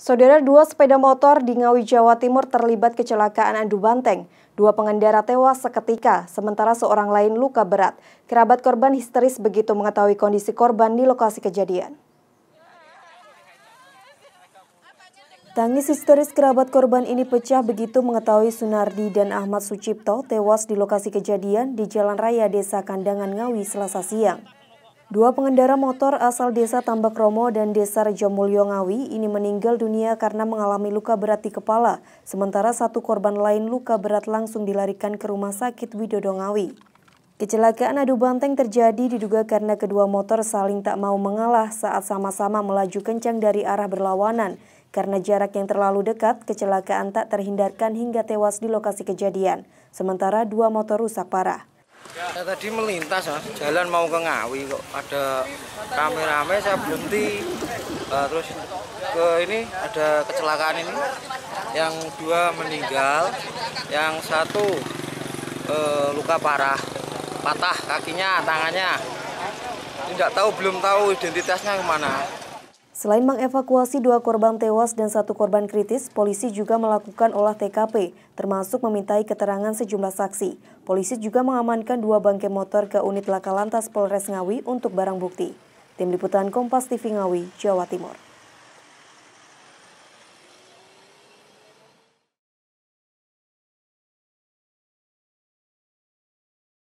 Saudara dua sepeda motor di Ngawi, Jawa Timur terlibat kecelakaan adu banteng. Dua pengendara tewas seketika, sementara seorang lain luka berat. Kerabat korban histeris begitu mengetahui kondisi korban di lokasi kejadian. Tangis histeris kerabat korban ini pecah begitu mengetahui Sunardi dan Ahmad Sucipto tewas di lokasi kejadian di Jalan Raya Desa Kandangan Ngawi selasa siang. Dua pengendara motor asal desa Tambak Romo dan desa Rejomulyo Ngawi ini meninggal dunia karena mengalami luka berat di kepala, sementara satu korban lain luka berat langsung dilarikan ke rumah sakit Widodo Ngawi. Kecelakaan adu banteng terjadi diduga karena kedua motor saling tak mau mengalah saat sama-sama melaju kencang dari arah berlawanan. Karena jarak yang terlalu dekat, kecelakaan tak terhindarkan hingga tewas di lokasi kejadian, sementara dua motor rusak parah. Saya tadi melintas mas, jalan mau ke Ngawi kok ada rame-rame saya berhenti uh, terus ke ini ada kecelakaan ini yang dua meninggal yang satu uh, luka parah patah kakinya tangannya tidak tahu belum tahu identitasnya kemana Selain mengevakuasi dua korban tewas dan satu korban kritis, polisi juga melakukan olah TKP, termasuk memintai keterangan sejumlah saksi. Polisi juga mengamankan dua bangkai motor ke unit laka lantas Polres Ngawi untuk barang bukti. Tim Liputan Kompas TV Ngawi, Jawa Timur.